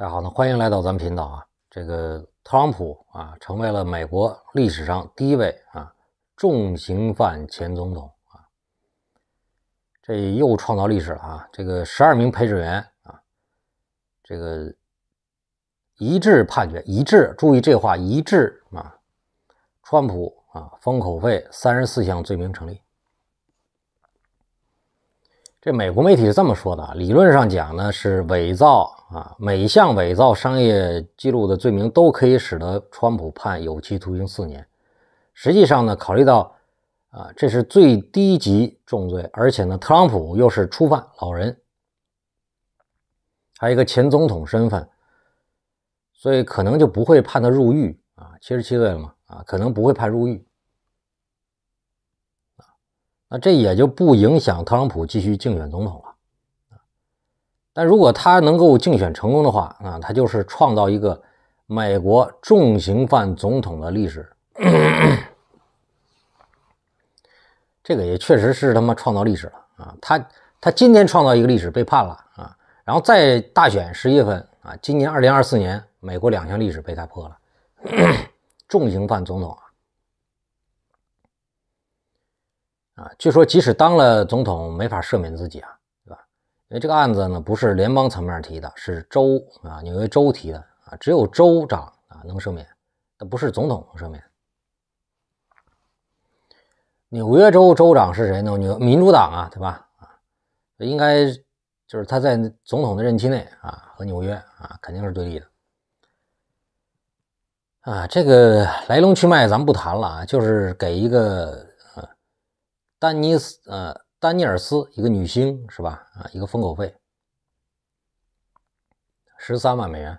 大家好，呢，欢迎来到咱们频道啊！这个特朗普啊，成为了美国历史上第一位啊重刑犯前总统啊，这又创造历史了啊！这个十二名陪审员啊，这个一致判决一致，注意这话一致啊，川普啊，封口费三十四项罪名成立。这美国媒体是这么说的：理论上讲呢，是伪造啊，每项伪造商业记录的罪名都可以使得川普判有期徒刑四年。实际上呢，考虑到啊，这是最低级重罪，而且呢，特朗普又是初犯、老人，还有一个前总统身份，所以可能就不会判他入狱啊，七十七岁了嘛啊，可能不会判入狱。那这也就不影响特朗普继续竞选总统了。但如果他能够竞选成功的话，啊，他就是创造一个美国重刑犯总统的历史。这个也确实是他妈创造历史了啊！他他今天创造一个历史被判了啊，然后再大选十一月份啊，今年二零二四年，美国两项历史被他破了，重刑犯总统。啊，据说即使当了总统，没法赦免自己啊，对吧？因为这个案子呢，不是联邦层面提的，是州啊，纽约州提的啊，只有州长啊能赦免，那不是总统能赦免。纽约州州长是谁呢？纽民主党啊，对吧？啊，应该就是他在总统的任期内啊，和纽约啊肯定是对立的。啊，这个来龙去脉咱们不谈了啊，就是给一个。丹尼斯呃，丹尼尔斯一个女星是吧啊，一个封口费十三万美元。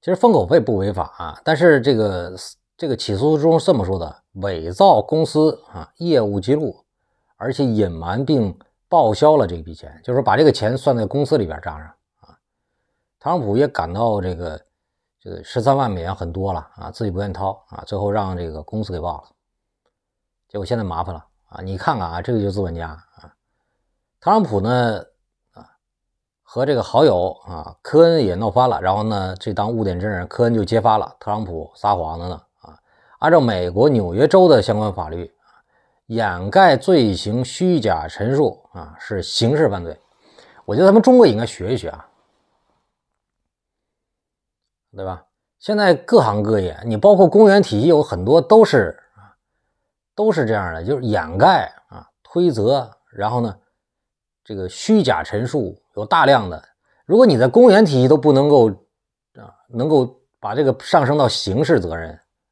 其实封口费不违法啊，但是这个这个起诉中这么说的：伪造公司啊业务记录，而且隐瞒并报销了这笔钱，就是把这个钱算在公司里边账上啊。特朗普也感到这个这个十三万美元很多了啊，自己不愿掏啊，最后让这个公司给报了。结果现在麻烦了啊！你看看啊，这个就资本家啊，特朗普呢啊，和这个好友啊科恩也闹翻了。然后呢，这当污点证人科恩就揭发了特朗普撒谎的呢啊！按照美国纽约州的相关法律，掩盖罪行、虚假陈述啊，是刑事犯罪。我觉得咱们中国应该学一学啊，对吧？现在各行各业，你包括公务员体系，有很多都是。都是这样的，就是掩盖啊，推责，然后呢，这个虚假陈述有大量的。如果你在公务员体系都不能够啊，能够把这个上升到刑事责任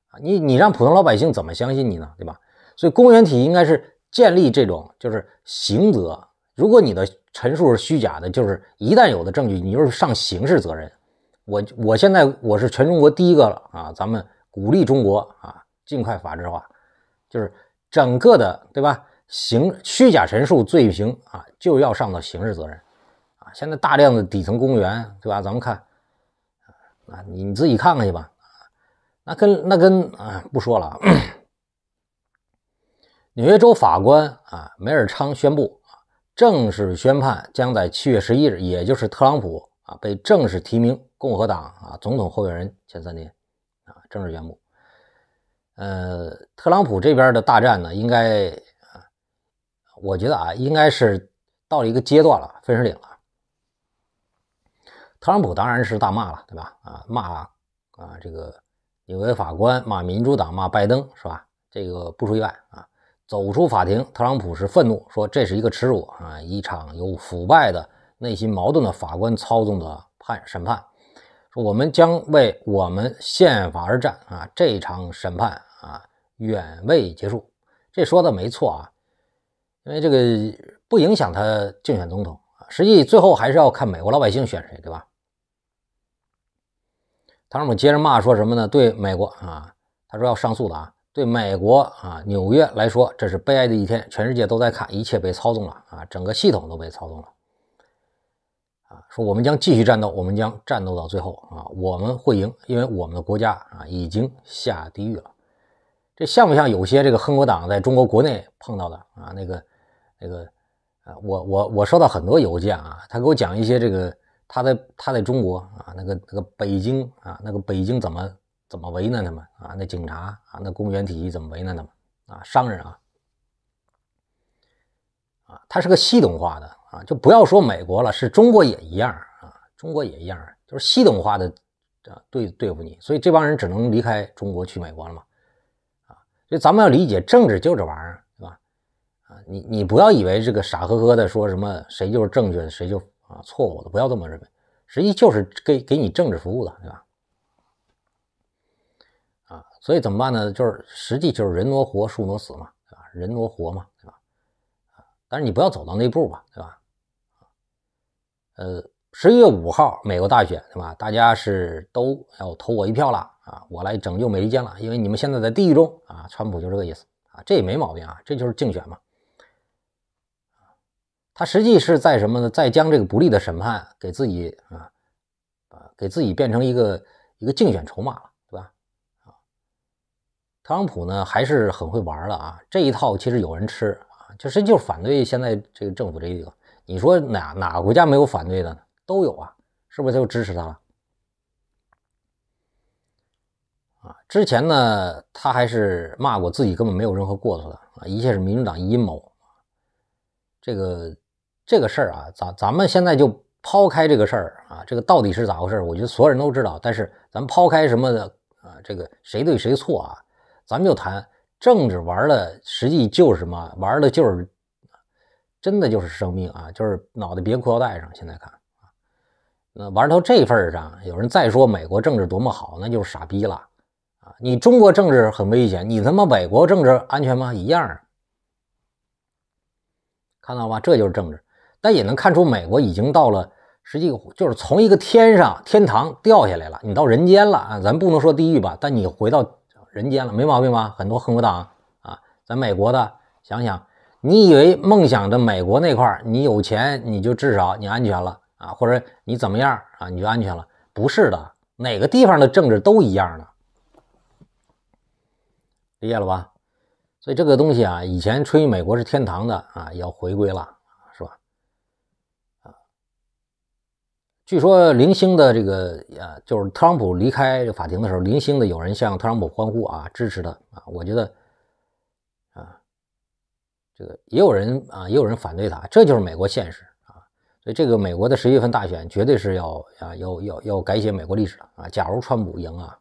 啊，你你让普通老百姓怎么相信你呢？对吧？所以公务员体应该是建立这种就是刑责。如果你的陈述是虚假的，就是一旦有的证据，你就是上刑事责任。我我现在我是全中国第一个了啊，咱们鼓励中国啊，尽快法治化。就是整个的，对吧？行，虚假陈述罪行啊，就要上到刑事责任啊。现在大量的底层公务员，对吧？咱们看，啊，你你自己看看去吧。那跟那跟啊，不说了啊。纽约州法官啊，梅尔昌宣布啊，正式宣判将在七月十一日，也就是特朗普啊被正式提名共和党啊总统候选人前三天啊，正式宣布。呃。特朗普这边的大战呢，应该，我觉得啊，应该是到了一个阶段了，分水岭了。特朗普当然是大骂了，对吧？啊，骂啊，这个纽约法官骂民主党，骂拜登，是吧？这个不出意外啊，走出法庭，特朗普是愤怒，说这是一个耻辱啊，一场有腐败的、内心矛盾的法官操纵的判审判，我们将为我们宪法而战啊！这场审判啊。远未结束，这说的没错啊，因为这个不影响他竞选总统啊。实际最后还是要看美国老百姓选谁，对吧？特朗普接着骂说什么呢？对美国啊，他说要上诉的啊。对美国啊，纽约来说这是悲哀的一天，全世界都在看，一切被操纵了啊，整个系统都被操纵了啊。说我们将继续战斗，我们将战斗到最后啊，我们会赢，因为我们的国家啊已经下地狱了。这像不像有些这个恨国党在中国国内碰到的啊？那个那个啊，我我我收到很多邮件啊，他给我讲一些这个，他在他在中国啊，那个那个北京啊，那个北京怎么怎么为难他们啊？那警察啊，那公务员体系怎么为难他们啊？商人啊啊，他是个系统化的啊，就不要说美国了，是中国也一样啊，中国也一样，就是系统化的啊，对对付你，所以这帮人只能离开中国去美国了嘛。就咱们要理解政治，就这玩意儿，对吧？啊，你你不要以为这个傻呵呵的说什么谁就是正确的，谁就啊错误的，不要这么认为。实际就是给给你政治服务的，对吧？啊，所以怎么办呢？就是实际就是人挪活，树挪死嘛，对吧？人挪活嘛，对吧？啊，但是你不要走到那步吧，对吧？呃。十一月五号，美国大选，对吧？大家是都要投我一票了啊！我来拯救美利坚了，因为你们现在在地狱中啊！川普就这个意思啊，这也没毛病啊，这就是竞选嘛。他实际是在什么呢？在将这个不利的审判给自己啊啊，给自己变成一个一个竞选筹码，了，对吧？啊，特朗普呢还是很会玩的啊，这一套其实有人吃啊，就是就是反对现在这个政府这个，你说哪哪个国家没有反对的呢？都有啊，是不是他支持他了？啊，之前呢，他还是骂过自己根本没有任何过错的啊，一切是民主党阴谋。这个这个事儿啊，咱咱们现在就抛开这个事儿啊，这个到底是咋回事？我觉得所有人都知道。但是咱们抛开什么的啊，这个谁对谁错啊，咱们就谈政治玩的，实际就是什么玩的就是真的就是生命啊，就是脑袋别裤腰带上。现在看。那玩到这份上，有人再说美国政治多么好，那就是傻逼了啊！你中国政治很危险，你他妈美国政治安全吗？一样。看到吧，这就是政治。但也能看出，美国已经到了实际，就是从一个天上天堂掉下来了，你到人间了啊！咱不能说地狱吧，但你回到人间了，没毛病吧？很多亨特党啊，咱美国的，想想，你以为梦想着美国那块儿，你有钱你就至少你安全了？啊，或者你怎么样啊，你就安全了？不是的，哪个地方的政治都一样的，理解了吧？所以这个东西啊，以前吹美国是天堂的啊，要回归了，是吧？啊，据说零星的这个呃，就是特朗普离开法庭的时候，零星的有人向特朗普欢呼啊，支持他啊，我觉得啊，这个也有人啊，也有人反对他，这就是美国现实。所以，这个美国的十一月份大选绝对是要啊，要要要改写美国历史了啊！假如川普赢啊，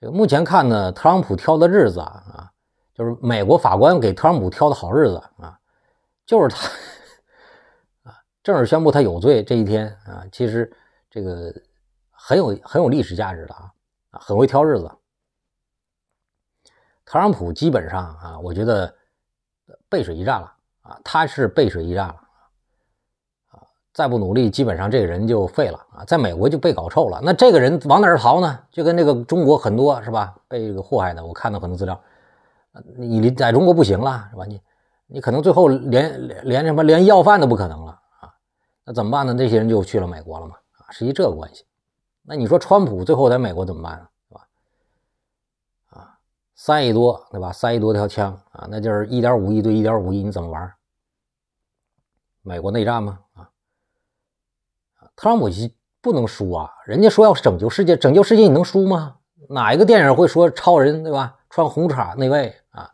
个目前看呢，特朗普挑的日子啊，就是美国法官给特朗普挑的好日子啊，就是他啊，正式宣布他有罪这一天啊，其实这个很有很有历史价值的啊啊，很会挑日子。特朗普基本上啊，我觉得背水一战了。啊，他是背水一战了，啊，再不努力，基本上这个人就废了啊，在美国就被搞臭了。那这个人往哪儿逃呢？就跟那个中国很多是吧，被这个祸害的，我看到很多资料，你在中国不行了是吧？你你可能最后连连连什么连要饭都不可能了啊，那怎么办呢？那些人就去了美国了嘛，啊，实际这个关系。那你说川普最后在美国怎么办呢？三亿多，对吧？三亿多条枪啊，那就是一点五亿对一点五亿，你怎么玩？美国内战吗？啊，特朗普不能输啊！人家说要拯救世界，拯救世界你能输吗？哪一个电影会说超人对吧？穿红叉衩那位啊，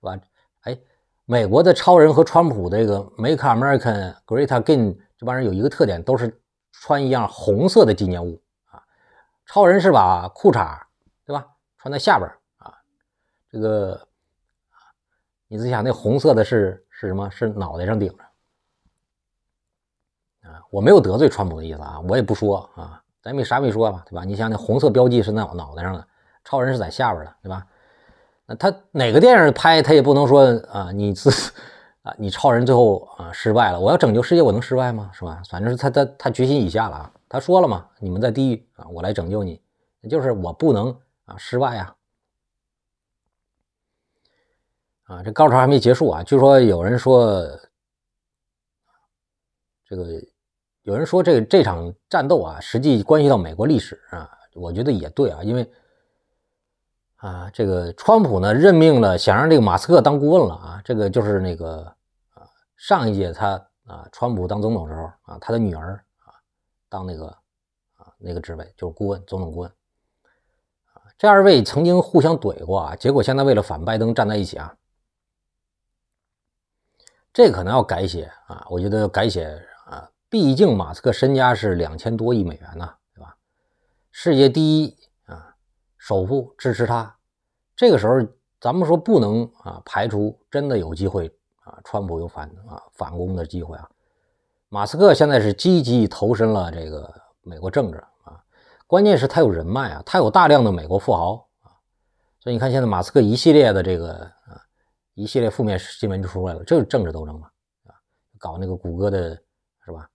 是吧？哎，美国的超人和川普这个 Make America Great Again 这帮人有一个特点，都是穿一样红色的纪念物啊。超人是把裤衩对吧？穿在下边。这个你自己想那红色的是是什么？是脑袋上顶着啊？我没有得罪川普的意思啊，我也不说啊，咱也啥没说吧，对吧？你想那红色标记是脑脑袋上的，超人是在下边的，对吧？那他哪个电影拍他也不能说啊，你自啊，你超人最后啊失败了，我要拯救世界，我能失败吗？是吧？反正是他他他决心已下了啊，他说了嘛，你们在地狱啊，我来拯救你，就是我不能啊失败啊。啊，这高潮还没结束啊！据说有人说，这个有人说这这场战斗啊，实际关系到美国历史啊。我觉得也对啊，因为啊，这个川普呢任命了想让这个马斯克当顾问了啊。这个就是那个啊，上一届他啊，川普当总统时候啊，他的女儿啊当那个啊那个职位就是顾问，总统顾问啊。这二位曾经互相怼过啊，结果现在为了反拜登站在一起啊。这可能要改写啊！我觉得改写啊，毕竟马斯克身家是两千多亿美元呢，对吧？世界第一啊，首富支持他，这个时候咱们说不能啊，排除真的有机会啊，川普有反啊反攻的机会啊。马斯克现在是积极投身了这个美国政治啊，关键是他有人脉啊，他有大量的美国富豪啊，所以你看现在马斯克一系列的这个啊。一系列负面新闻就出来了，这是政治斗争嘛？啊，搞那个谷歌的，是吧？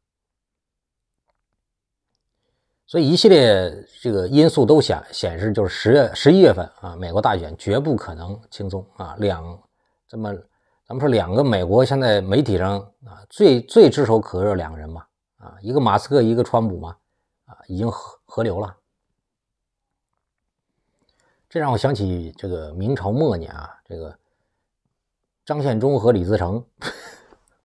所以一系列这个因素都显显示，就是十月十一月份啊，美国大选绝不可能轻松啊。两这么咱们说两个美国现在媒体上啊最最炙手可热两个人嘛，啊，一个马斯克，一个川普嘛，啊，已经合合流了。这让我想起这个明朝末年啊，这个。张献忠和李自成。